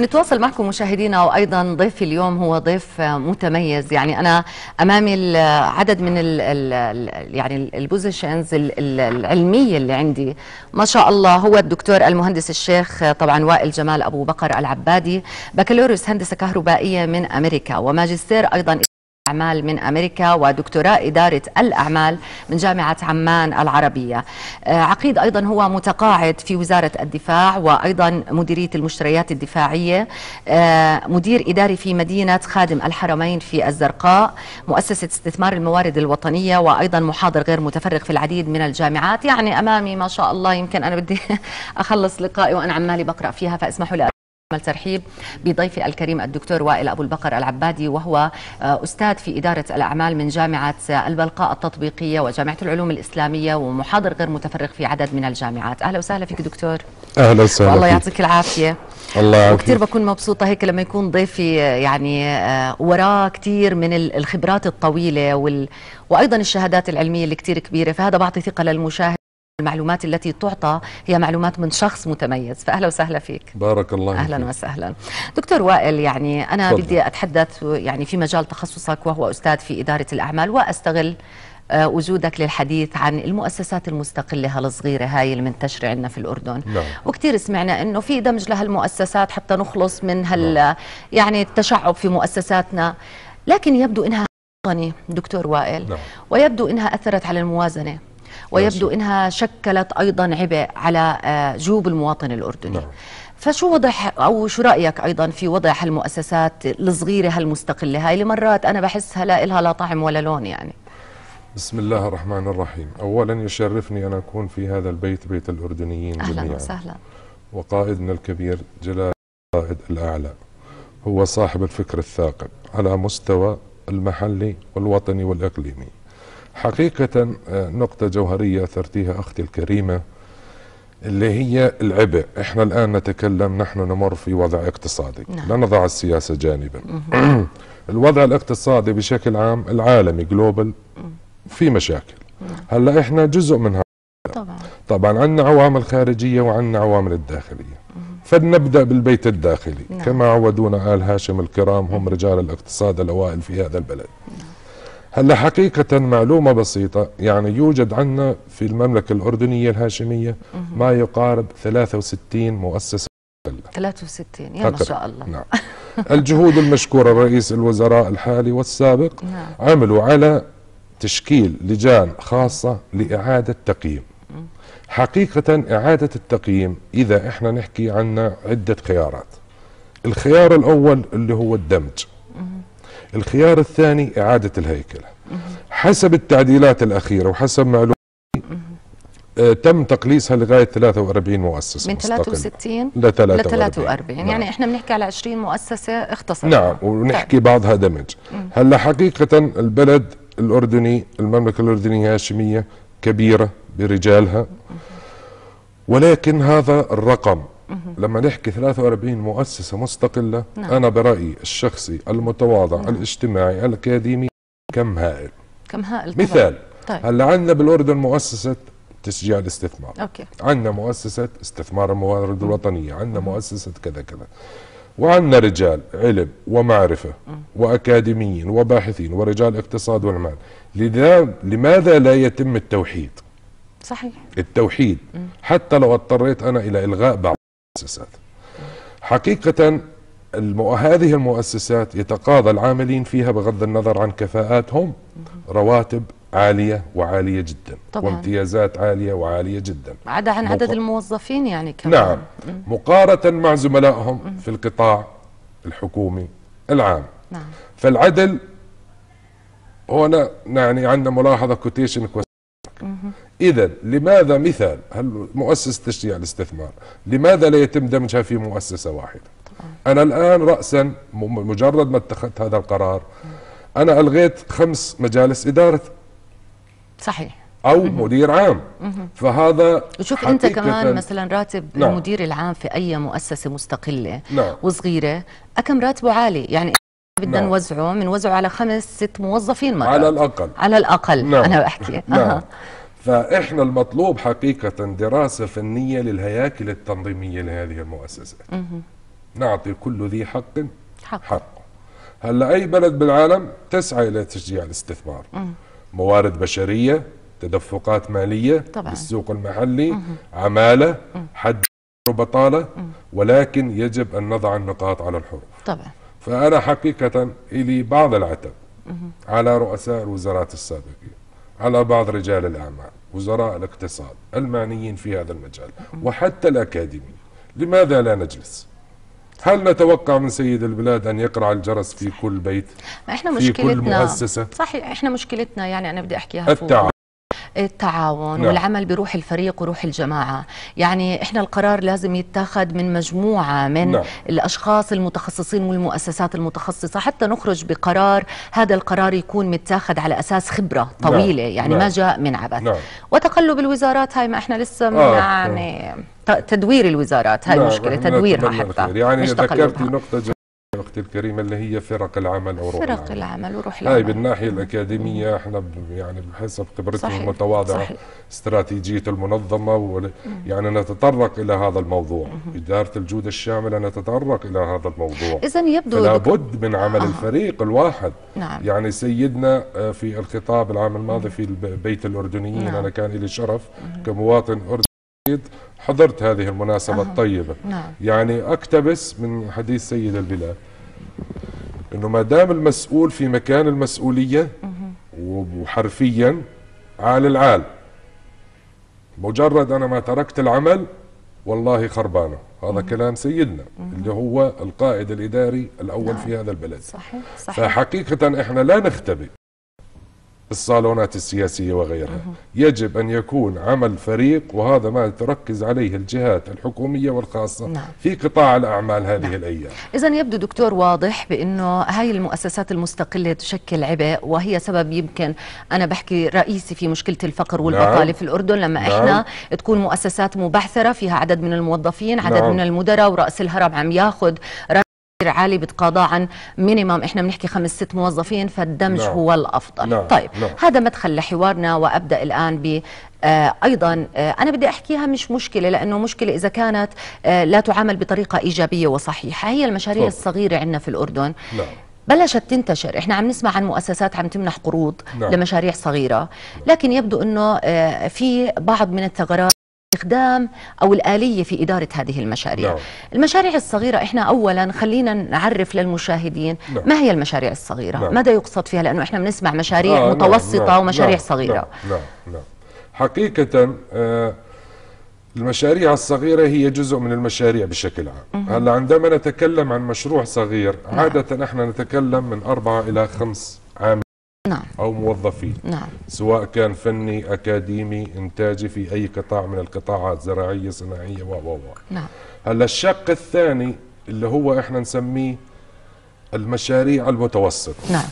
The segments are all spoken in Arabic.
نتواصل معكم مشاهدينا وايضا ضيفي اليوم هو ضيف متميز يعني انا امامي عدد من ال ال يعني البوزيشنز العلميه اللي عندي ما شاء الله هو الدكتور المهندس الشيخ طبعا وائل جمال ابو بكر العبادي بكالوريوس هندسه كهربائيه من امريكا وماجستير ايضا أعمال من أمريكا ودكتوراه إدارة الأعمال من جامعة عمان العربية آه، عقيد أيضا هو متقاعد في وزارة الدفاع وأيضا مديرية المشتريات الدفاعية آه، مدير إداري في مدينة خادم الحرمين في الزرقاء مؤسسة استثمار الموارد الوطنية وأيضا محاضر غير متفرغ في العديد من الجامعات يعني أمامي ما شاء الله يمكن أنا بدي أخلص لقائي وأنا عمالي بقرأ فيها فاسمحوا لي عمل ترحيب بضيفي الكريم الدكتور وائل أبو البقر العبادي وهو آه، أستاذ في إدارة الأعمال من جامعة آه، البلقاء التطبيقية وجامعة العلوم الإسلامية ومحاضر غير متفرغ في عدد من الجامعات أهلا وسهلا فيك دكتور أهلا وسهلا والله يعطيك العافية الله يعافيك وكثير بكون مبسوطة هيك لما يكون ضيفي آه، يعني وراه كثير من الخبرات الطويلة وال... وأيضا الشهادات العلمية اللي كثير كبيرة فهذا بعطي ثقة للمشاهد المعلومات التي تعطى هي معلومات من شخص متميز فأهلا وسهلا فيك بارك الله أهلا فيك. وسهلا دكتور وائل يعني أنا فضل. بدي أتحدث يعني في مجال تخصصك وهو أستاذ في إدارة الأعمال وأستغل آه، وجودك للحديث عن المؤسسات المستقلة هالصغيرة هاي المنتشرة عندنا في الأردن نعم. وكثير سمعنا أنه في دمج لهالمؤسسات حتى نخلص من هال نعم. يعني التشعب في مؤسساتنا لكن يبدو أنها دكتور وائل نعم. ويبدو أنها أثرت على الموازنة ويبدو انها شكلت ايضا عبء على آه، جيوب المواطن الاردني نعم. فشو وضح او شو رايك ايضا في وضع هالمؤسسات الصغيره هالمستقله هاي اللي مرات انا بحسها لا لها لا طعم ولا لون يعني بسم الله الرحمن الرحيم اولا يشرفني ان اكون في هذا البيت بيت الاردنيين أهلا جميعا وسهلا وقائدنا الكبير جلال القائد الاعلى هو صاحب الفكر الثاقب على مستوى المحلي والوطني والاقليمي حقيقة آه، نقطة جوهرية أثرتيها أختي الكريمة اللي هي العبء احنا الآن نتكلم نحن نمر في وضع اقتصادي نعم. لا نضع السياسة جانبا الوضع الاقتصادي بشكل عام العالمي جلوبل في مشاكل نعم. هلا احنا جزء منها طبعا طبعا عندنا عوامل خارجية وعندنا عوامل الداخلية فلنبدأ بالبيت الداخلي نعم. كما عودونا آل هاشم الكرام هم رجال الاقتصاد الأوائل في هذا البلد نعم. هلا حقيقة معلومة بسيطة يعني يوجد عندنا في المملكة الأردنية الهاشمية ما يقارب 63 مؤسسة 63 يا ما شاء الله نعم. الجهود المشكورة رئيس الوزراء الحالي والسابق نعم. عملوا على تشكيل لجان خاصة لإعادة تقييم حقيقة إعادة التقييم إذا إحنا نحكي عنا عدة خيارات الخيار الأول اللي هو الدمج الخيار الثاني إعادة الهيكلة حسب التعديلات الأخيرة وحسب معلومة آه، تم تقليصها لغايه 43 مؤسسه من 63 ل 43 يعني نعم. يعني احنا بنحكي على 20 مؤسسه اختصرت نعم ونحكي طيب. بعضها دمج هلا حقيقه البلد الاردني المملكه الاردنيه هاشميه كبيره برجالها ولكن هذا الرقم لما نحكي 43 مؤسسة مستقلة نعم. أنا برأيي الشخصي المتواضع نعم. الاجتماعي الأكاديمي كم هائل كم هائل مثال طيب. هلا عندنا بالأردن مؤسسة تشجيع الاستثمار أوكي. عندنا مؤسسة استثمار الموارد الوطنية عندنا مؤسسة كذا كذا وعندنا رجال علم ومعرفة وأكاديميين وباحثين ورجال اقتصاد والمال لذا لماذا لا يتم التوحيد صحيح التوحيد حتى لو اضطريت أنا إلى إلغاء بعض المؤسسات حقيقة المو... هذه المؤسسات يتقاضى العاملين فيها بغض النظر عن كفاءاتهم رواتب عالية وعالية جدا طبعا. وامتيازات عالية وعالية جدا عدا عن مق... عدد الموظفين يعني كمان نعم مقارنة مع زملائهم في القطاع الحكومي العام نعم. فالعدل هنا يعني عندنا ملاحظة كوتيشن اذا لماذا مثال هل مؤسسه تشجيع الاستثمار لماذا لا يتم دمجها في مؤسسه واحده انا الان راسا مجرد ما اتخذت هذا القرار انا الغيت خمس مجالس اداره صحيح او مدير عام فهذا شوف انت كمان مثلا راتب نعم. المدير العام في اي مؤسسه مستقله نعم. وصغيره اكم راتبه عالي يعني بدنا نعم. نوزعه بنوزعه على خمس ست موظفين مرة على الاقل على الاقل نعم. انا بحكي نعم. فاحنا المطلوب حقيقه دراسه فنيه للهياكل التنظيميه لهذه المؤسسات نعطي كل ذي حق حق, حق. هلا اي بلد بالعالم تسعى الى تشجيع الاستثمار موارد بشريه تدفقات ماليه طبعا. بالسوق المحلي مه. عماله مه. حد وبطاله ولكن يجب ان نضع النقاط على الحروف طبعا فانا حقيقه الي بعض العتب على رؤساء الوزارات السابقين على بعض رجال الاعمال وزراء الاقتصاد المعنيين في هذا المجال وحتى الأكاديمي لماذا لا نجلس هل نتوقع من سيد البلاد ان يقرع الجرس في كل بيت ما احنا في مشكلتنا كل مؤسسه صحيح احنا مشكلتنا يعني انا بدي احكيها التعب التعاون نعم. والعمل بروح الفريق وروح الجماعة يعني إحنا القرار لازم يتاخذ من مجموعة من نعم. الأشخاص المتخصصين والمؤسسات المتخصصة حتى نخرج بقرار هذا القرار يكون متاخد على أساس خبرة نعم. طويلة يعني نعم. يعني نعم. ما جاء من عبث نعم. وتقلب الوزارات هاي ما إحنا لسه آه. يعني تدوير الوزارات هاي نعم. مشكلة نعم. تدويرها حتى يعني ذكرت نقطة الكريمه اللي هي فرق العمل وروح فرق العمل, العمل وروح العمل هاي بالناحيه الاكاديميه احنا يعني بحسب خبرتنا المتواضعه استراتيجيه المنظمه يعني نتطرق الى هذا الموضوع اداره الجوده الشامله نتطرق الى هذا الموضوع اذا يبدو لابد من عمل آه. الفريق الواحد نعم. يعني سيدنا آه، في الخطاب العام الماضي في بيت الاردنيين نعم. انا كان لي شرف كمواطن اردني حضرت هذه المناسبة أه. الطيبة نعم. يعني أقتبس من حديث سيد البلاد انه ما دام المسؤول في مكان المسؤوليه وحرفيا عال العال مجرد انا ما تركت العمل والله خربانه هذا مم. كلام سيدنا مم. اللي هو القائد الاداري الاول نعم. في هذا البلد صحيح. صحيح. فحقيقه احنا لا نختبئ الصالونات السياسية وغيرها يجب أن يكون عمل فريق وهذا ما تركز عليه الجهات الحكومية والخاصة نعم. في قطاع الأعمال هذه نعم. الأيام إذا يبدو دكتور واضح بأنه هاي المؤسسات المستقلة تشكل عبء وهي سبب يمكن أنا بحكي رئيسي في مشكلة الفقر والبطالة نعم. في الأردن لما نعم. إحنا تكون مؤسسات مبعثرة فيها عدد من الموظفين عدد نعم. من المدراء ورأس الهرم عم ياخذ كثير عالي بتقاضى عن مينيمم احنا بنحكي خمس ست موظفين فالدمج لا. نعم. هو الافضل نعم. طيب لا. نعم. هذا مدخل لحوارنا وابدا الان ب آه ايضا آه انا بدي احكيها مش مشكله لانه مشكله اذا كانت آه لا تعامل بطريقه ايجابيه وصحيحه هي المشاريع طب. الصغيره عندنا في الاردن نعم. بلشت تنتشر احنا عم نسمع عن مؤسسات عم تمنح قروض نعم. لمشاريع صغيره لكن يبدو انه آه، في بعض من الثغرات استخدام أو الآلية في إدارة هذه المشاريع نعم. المشاريع الصغيرة إحنا أولا خلينا نعرف للمشاهدين نعم. ما هي المشاريع الصغيرة نعم. ماذا يقصد فيها لأنه إحنا بنسمع مشاريع آه نعم، متوسطة نعم. ومشاريع نعم. صغيرة نعم. نعم. نعم. حقيقة آه المشاريع الصغيرة هي جزء من المشاريع بشكل عام هلا عندما نتكلم عن مشروع صغير نعم. عادة نعم. احنا نتكلم من أربعة إلى خمس عام نعم. أو موظفين نعم. سواء كان فني أكاديمي إنتاجي في أي قطاع من القطاعات زراعية صناعية و و نعم. هلا الشق الثاني اللي هو إحنا نسميه المشاريع المتوسطة نعم.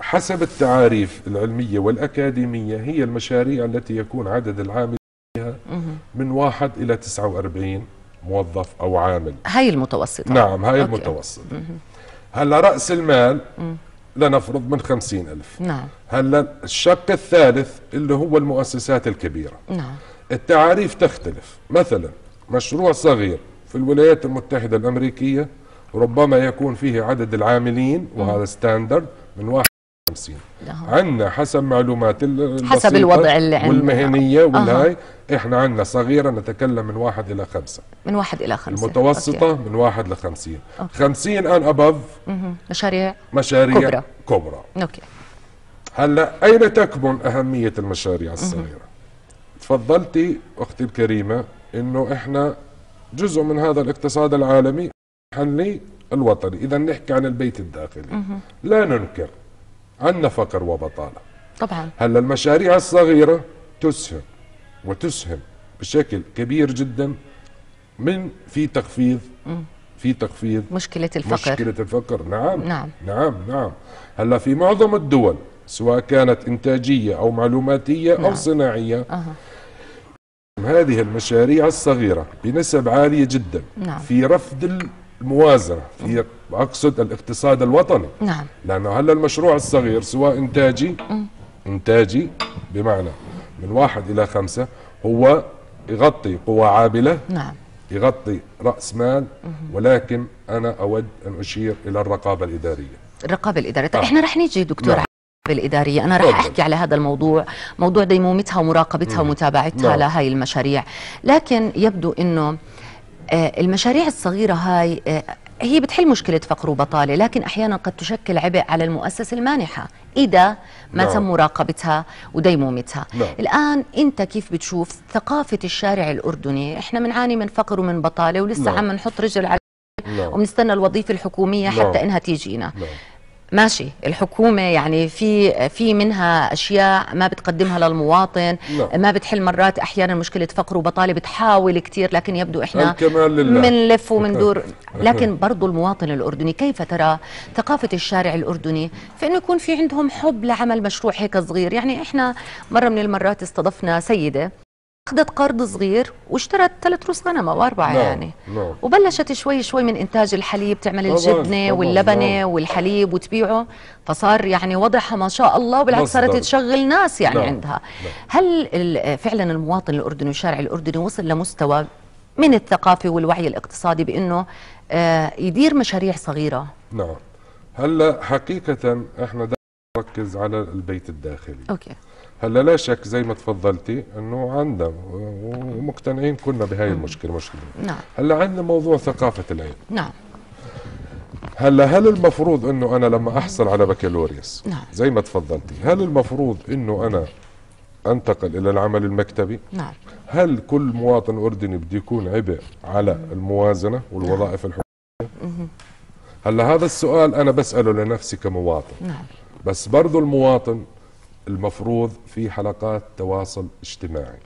حسب التعاريف العلمية والأكاديمية هي المشاريع التي يكون عدد العامل فيها من واحد إلى 49 موظف أو عامل هاي المتوسطة نعم هاي أوكي. المتوسطة هلا رأس المال مه. لنفرض من خمسين ألف نعم هلا الشق الثالث اللي هو المؤسسات الكبيرة نعم التعاريف تختلف مثلا مشروع صغير في الولايات المتحدة الأمريكية ربما يكون فيه عدد العاملين وهذا ستاندرد من واحد 50 نعم. عندنا حسب معلومات حسب الوضع اللي عندنا والمهنيه والهاي احنا عندنا صغيرة نتكلم من واحد إلى خمسة من واحد إلى خمسة المتوسطة أوكي. من واحد لخمسين أوكي. خمسين أن أبف مشاريع مشاريع كبرى كبرى أوكي هلا أين تكمن أهمية المشاريع الصغيرة؟ تفضلتي أختي الكريمة إنه إحنا جزء من هذا الاقتصاد العالمي حني الوطني إذا نحكي عن البيت الداخلي لا ننكر عندنا فقر وبطالة طبعا هلا المشاريع الصغيرة تسهم وتسهم بشكل كبير جدا من في تخفيض في تخفيض مشكلة الفقر مشكلة الفقر نعم نعم نعم, نعم. هلا في معظم الدول سواء كانت إنتاجية أو معلوماتية نعم. أو صناعية أه. هذه المشاريع الصغيرة بنسب عالية جدا نعم. في رفض الموازنة في أقصد الاقتصاد الوطني نعم. لأنه هلا المشروع الصغير سواء إنتاجي إنتاجي بمعنى من واحد إلى خمسة هو يغطي قوى عابلة نعم يغطي رأس مال ولكن أنا أود أن أشير إلى الرقابة الإدارية الرقابة الإدارية طيب آه. إحنا رح نيجي دكتور نعم. الإدارية أنا راح أحكي على هذا الموضوع موضوع ديمومتها ومراقبتها ومتابعتها نعم. لهاي المشاريع لكن يبدو أنه آه، المشاريع الصغيرة هاي آه، هي بتحل مشكلة فقر وبطالة لكن أحيانا قد تشكل عبء على المؤسسة المانحة إذا ما لا. نعم. تم مراقبتها وديمومتها لا. نعم. الآن أنت كيف بتشوف ثقافة الشارع الأردني إحنا بنعاني من فقر ومن بطالة ولسه لا. نعم. عم نحط رجل على نعم. وبنستنى الوظيفة الحكومية لا. حتى إنها تيجينا لا. ماشي الحكومه يعني في في منها اشياء ما بتقدمها للمواطن لا. نعم. ما بتحل مرات احيانا مشكله فقر وبطاله بتحاول كثير لكن يبدو احنا بنلف وبندور لكن برضه المواطن الاردني كيف ترى ثقافه الشارع الاردني في انه يكون في عندهم حب لعمل مشروع هيك صغير يعني احنا مره من المرات استضفنا سيده أخذت قرض صغير واشترت ثلاث روس غنم أو أربعة نعم. يعني نعم. وبلشت شوي شوي من إنتاج الحليب تعمل طبعًا. الجبنة طبعًا. واللبنة نعم. والحليب وتبيعه فصار يعني وضعها ما شاء الله وبالعكس صارت نعم، تشغل ناس يعني لا. نعم، عندها نعم. هل فعلا المواطن الأردني والشارع الأردني وصل لمستوى من الثقافة والوعي الاقتصادي بأنه آه، يدير مشاريع صغيرة نعم هلا حقيقة احنا نركز على البيت الداخلي أوكي. هلا لا شك زي ما تفضلتي انه عندنا ومقتنعين كلنا بهاي المشكله مشكله نعم هلا عندنا موضوع ثقافه العلم نعم هلا هل المفروض انه انا لما احصل على بكالوريوس نعم. زي ما تفضلتي هل المفروض انه انا انتقل الى العمل المكتبي نعم هل كل مواطن اردني بده يكون عبء على الموازنه والوظائف نعم. هلا هذا السؤال انا بساله لنفسي كمواطن نعم بس برضه المواطن المفروض في حلقات تواصل اجتماعي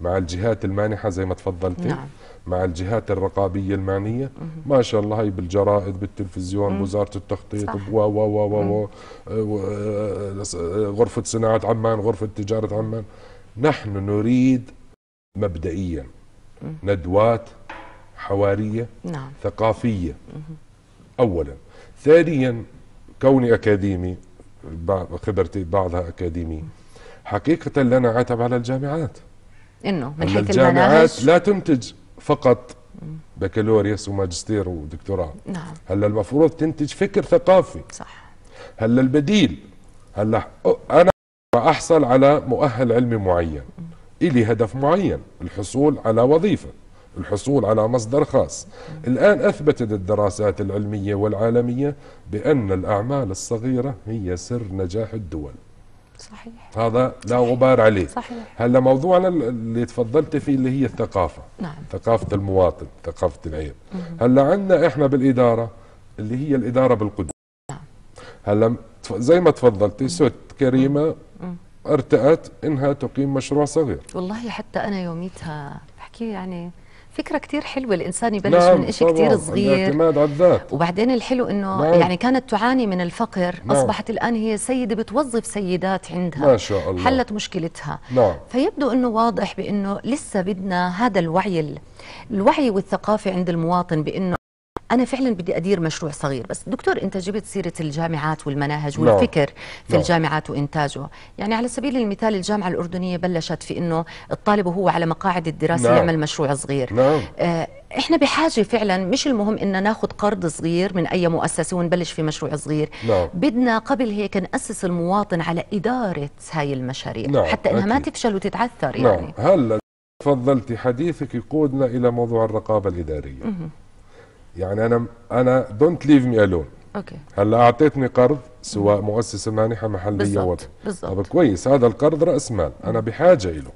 مع الجهات المانحه زي ما تفضلتي نعم. مع الجهات الرقابيه المعنيه ما شاء الله هي بالجرائد بالتلفزيون وزاره التخطيط و و و أه، أه، غرفه صناعه عمان غرفه تجاره عمان نحن نريد مبدئيا ندوات حواريه نعم. ثقافيه اولا ثانيا كوني اكاديمي خبرتي بعضها أكاديمي حقيقة لا نعاتب على الجامعات إنه من حيث الجامعات لا تنتج فقط بكالوريوس وماجستير ودكتوراه نعم هلا المفروض تنتج فكر ثقافي صح هلا البديل هلا أنا أحصل على مؤهل علمي معين إلي هدف معين الحصول على وظيفة الحصول على مصدر خاص الآن أثبتت الدراسات العلمية والعالمية بأن الأعمال الصغيرة هي سر نجاح الدول صحيح هذا لا صحيح. غبار عليه صحيح هلا موضوعنا اللي تفضلت فيه اللي هي الثقافة نعم. ثقافة المواطن ثقافة العين هلا عندنا احنا بالإدارة اللي هي الإدارة بالقدوة نعم. هلا زي ما تفضلتي ست كريمة ارتأت انها تقيم مشروع صغير والله حتى انا يوميتها بحكي يعني فكره كتير حلوه الانسان يبلش نعم من شيء كتير صغير الاعتماد على الذات وبعدين الحلو انه نعم يعني كانت تعاني من الفقر نعم اصبحت الان هي سيده بتوظف سيدات عندها ما شاء الله حلت مشكلتها نعم فيبدو انه واضح بانه لسه بدنا هذا الوعي الوعي والثقافه عند المواطن بانه انا فعلا بدي ادير مشروع صغير بس دكتور انت جبت سيره الجامعات والمناهج نعم، والفكر في نعم. الجامعات وانتاجه يعني على سبيل المثال الجامعه الاردنيه بلشت في انه الطالب وهو على مقاعد الدراسه نعم. يعمل مشروع صغير آه، احنا بحاجه فعلا مش المهم ان ناخذ قرض صغير من اي مؤسسه ونبلش في مشروع صغير نعم. بدنا قبل هيك ناسس المواطن على اداره هاي المشاريع نعم. حتى انها أكيد. ما تفشل وتتعثر نعم. يعني هلا تفضلتي حديثك يقودنا الى موضوع الرقابه الاداريه مه. يعني انا انا دونت ليف مي الون اوكي هلا اعطيتني قرض سواء مؤسسه مانحه محليه وطني طب كويس هذا القرض راس مال انا بحاجه له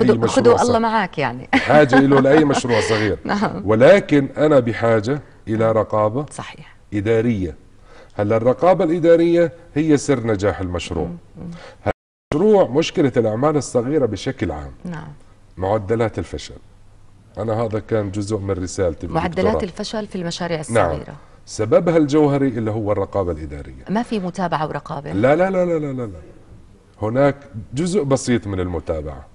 مشروع خذوا الله معك يعني بحاجه له لاي مشروع صغير نعم. ولكن انا بحاجه الى رقابه صحيح اداريه هلا الرقابه الاداريه هي سر نجاح المشروع المشروع مشكله الاعمال الصغيره بشكل عام نعم معدلات الفشل أنا هذا كان جزء من رسالتي معدلات الفشل في المشاريع نعم. الصغيرة نعم. سببها الجوهري اللي هو الرقابة الإدارية ما في متابعة ورقابة لا لا لا لا لا, لا. هناك جزء بسيط من المتابعة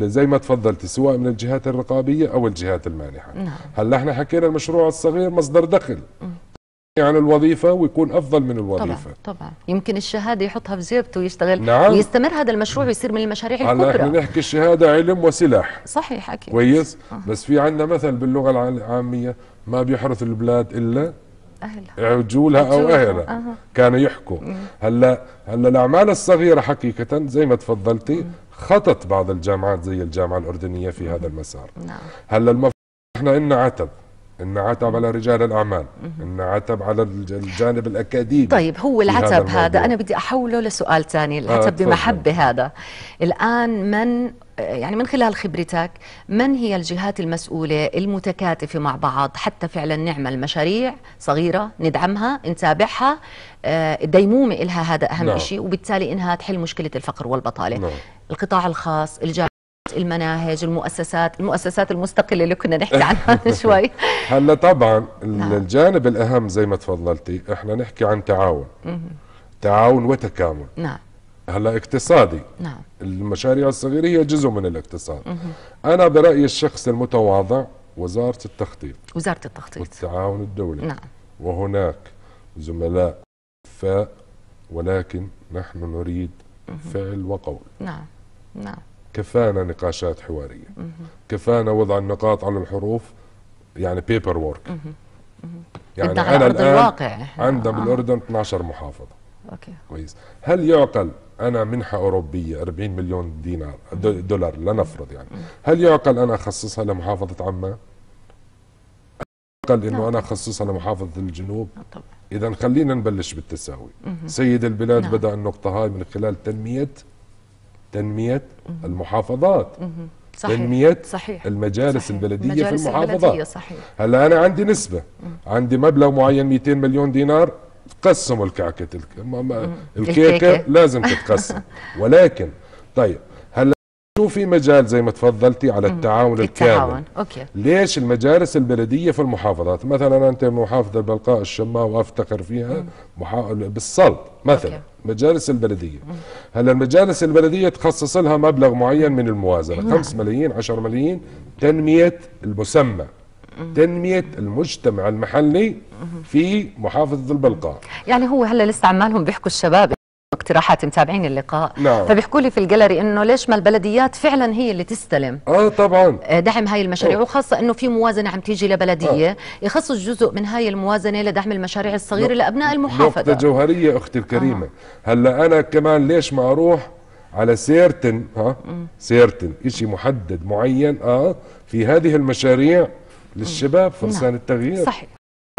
زي ما تفضلتي سواء من الجهات الرقابية أو الجهات المانحة نعم. هلا احنا حكينا المشروع الصغير مصدر دخل مه. على الوظيفة ويكون أفضل من الوظيفة طبعا طبعا يمكن الشهادة يحطها في جيبته ويشتغل نعم. ويستمر هذا المشروع ويصير من المشاريع الكبرى نحن نحكي الشهادة علم وسلاح صحيح أكيد كويس آه. بس في عندنا مثل باللغة العامية ما بيحرث البلاد إلا أهلها عجولها أو أهلها أه. كانوا يحكوا هلا هلا الأعمال الصغيرة حقيقة زي ما تفضلتي خطت بعض الجامعات زي الجامعة الأردنية في هذا المسار نعم هلا احنا عندنا عتب ان عتب على رجال الاعمال ان عتب على الجانب الاكاديمي طيب هو العتب هذا, هذا انا بدي احوله لسؤال ثاني آه، العتب آه بمحبه هذا الان من يعني من خلال خبرتك من هي الجهات المسؤولة المتكاتفة مع بعض حتى فعلا نعمل مشاريع صغيرة ندعمها نتابعها آه، الديمومة لها هذا أهم نعم. شيء وبالتالي إنها تحل مشكلة الفقر والبطالة نعم. القطاع الخاص الجامعة المناهج المؤسسات المؤسسات المستقله اللي كنا نحكي عنها شوي هلا طبعا نعم. الجانب الاهم زي ما تفضلتي احنا نحكي عن تعاون تعاون وتكامل نعم هلا اقتصادي نعم المشاريع الصغيره هي جزء من الاقتصاد انا برايي الشخص المتواضع وزاره التخطيط وزاره التخطيط والتعاون الدولي نعم وهناك زملاء فاء ولكن نحن نريد فعل وقول نعم نعم كفانا نقاشات حواريه كفانا وضع النقاط على الحروف يعني بيبر وورك يعني انا الان الواقع. عندنا آه. بالاردن 12 محافظه اوكي كويس هل يعقل انا منحه اوروبيه 40 مليون دينار دولار لنفرض يعني هل يعقل انا اخصصها لمحافظه عمان يعقل انه نعم. انا اخصصها لمحافظه الجنوب آه، اذا خلينا نبلش بالتساوي سيد البلاد نعم. بدا النقطه هاي من خلال تنميه تنميه المحافظات صحيح. تنميه صحيح. المجالس صحيح. البلديه في المحافظات هلا انا عندي نسبه عندي مبلغ معين 200 مليون دينار تقسموا الكعكه الكيكه لازم تتقسم ولكن طيب شو في مجال زي ما تفضلتي على التعاون الكامل التعاون أوكي. ليش المجالس البلديه في المحافظات مثلا انت محافظه البلقاء الشماء وافتخر فيها محا... بالصلب مثلا أوكي. مجالس البلديه هلا المجالس البلديه تخصص لها مبلغ معين من الموازنه 5 نعم. ملايين 10 ملايين تنميه المسمى تنمية المجتمع المحلي في محافظة البلقاء يعني هو هلا لسه عمالهم بيحكوا الشباب اقتراحات متابعين اللقاء نعم. فبيحكوا لي في الجاليري انه ليش ما البلديات فعلا هي اللي تستلم اه طبعا آه، دعم هاي المشاريع أوه. وخاصه انه في موازنه عم تيجي لبلديه آه. يخصص جزء من هاي الموازنه لدعم المشاريع الصغيره لابناء المحافظه نقطه جوهريه اختي الكريمه آه. هلا انا كمان ليش ما اروح على سيرتن ها آه؟ سيرتن شيء محدد معين اه في هذه المشاريع للشباب فرسان نعم. التغيير صحيح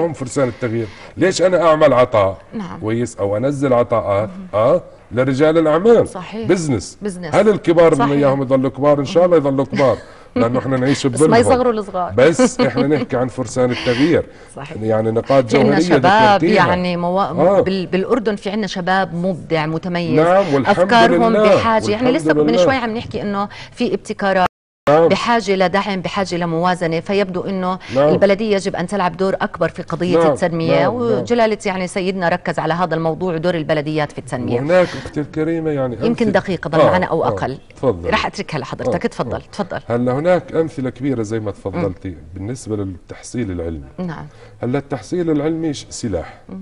هم فرسان التغيير ليش انا اعمل عطاء نعم. كويس او انزل عطاءات آه،, اه لرجال الاعمال صحيح بزنس, بزنس. هل الكبار بدنا اياهم يضلوا كبار ان شاء الله يضلوا كبار لانه احنا نعيش بس ما يصغروا الصغار بس احنا نحكي عن فرسان التغيير صحيح يعني, يعني نقاط جوهريه شباب يعني مو... آه. بال... بالاردن في عندنا شباب مبدع متميز نعم والحمد افكارهم لله. بحاجه يعني لسه من شوي عم نحكي انه في ابتكارات نعم. بحاجه لدعم بحاجه لموازنه فيبدو انه نعم. البلديه يجب ان تلعب دور اكبر في قضيه نعم. التنميه نعم. نعم. وجلاله يعني سيدنا ركز على هذا الموضوع دور البلديات في التنميه هناك اختي الكريمه يعني يمكن دقيقه ضل آه. معنا او آه، اقل آه. تفضل راح اتركها لحضرتك آه. آه. تفضل آه. تفضل هلا هناك امثله كبيره زي ما تفضلتي م. بالنسبه للتحصيل العلمي نعم هلا التحصيل العلمي سلاح م.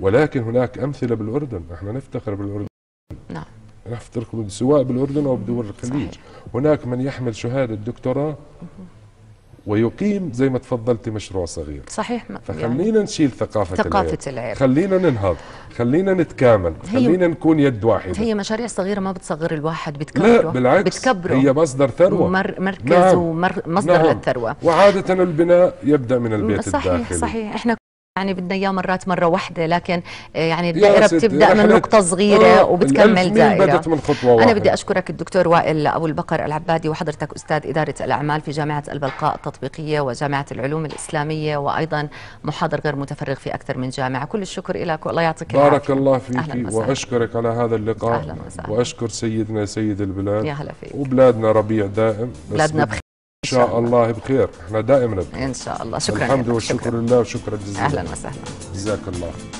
ولكن هناك امثله بالاردن احنا نفتخر بالاردن نعم راح الخلود سواء بالأردن أو بدول الخليج هناك من يحمل شهادة دكتوراه ويقيم زي ما تفضلتي مشروع صغير صحيح يعني فخلينا يعني نشيل ثقافة, ثقافة العيب. خلينا ننهض خلينا نتكامل خلينا نكون يد واحدة هي مشاريع صغيرة ما بتصغر الواحد بتكبره لا بالعكس بتكبره هي مصدر ثروة مر مركز نعم ومصدر نعم للثروة وعادة البناء يبدأ من البيت صحيح الداخلي صحيح صحيح احنا يعني بدنا اياه مرات مره واحده لكن آه، يعني الدائره بتبدا من نقطه صغيره آه، وبتكمل دائره بدت من خطوه واحدة. انا بدي اشكرك الدكتور وائل ابو البقر العبادي وحضرتك استاذ اداره الاعمال في جامعه البلقاء التطبيقيه وجامعه العلوم الاسلاميه وايضا محاضر غير متفرغ في اكثر من جامعه كل الشكر لك والله يعطيك العافيه بارك الله فيك واشكرك على هذا اللقاء واشكر سيدنا سيد البلاد يا هلا فيك وبلادنا ربيع دائم بلادنا بخير ان شاء الله بخير احنا دائما بخير ان شاء الله شكرا الحمد والشكر لله وشكرا جزيلا اهلا وسهلا جزاك الله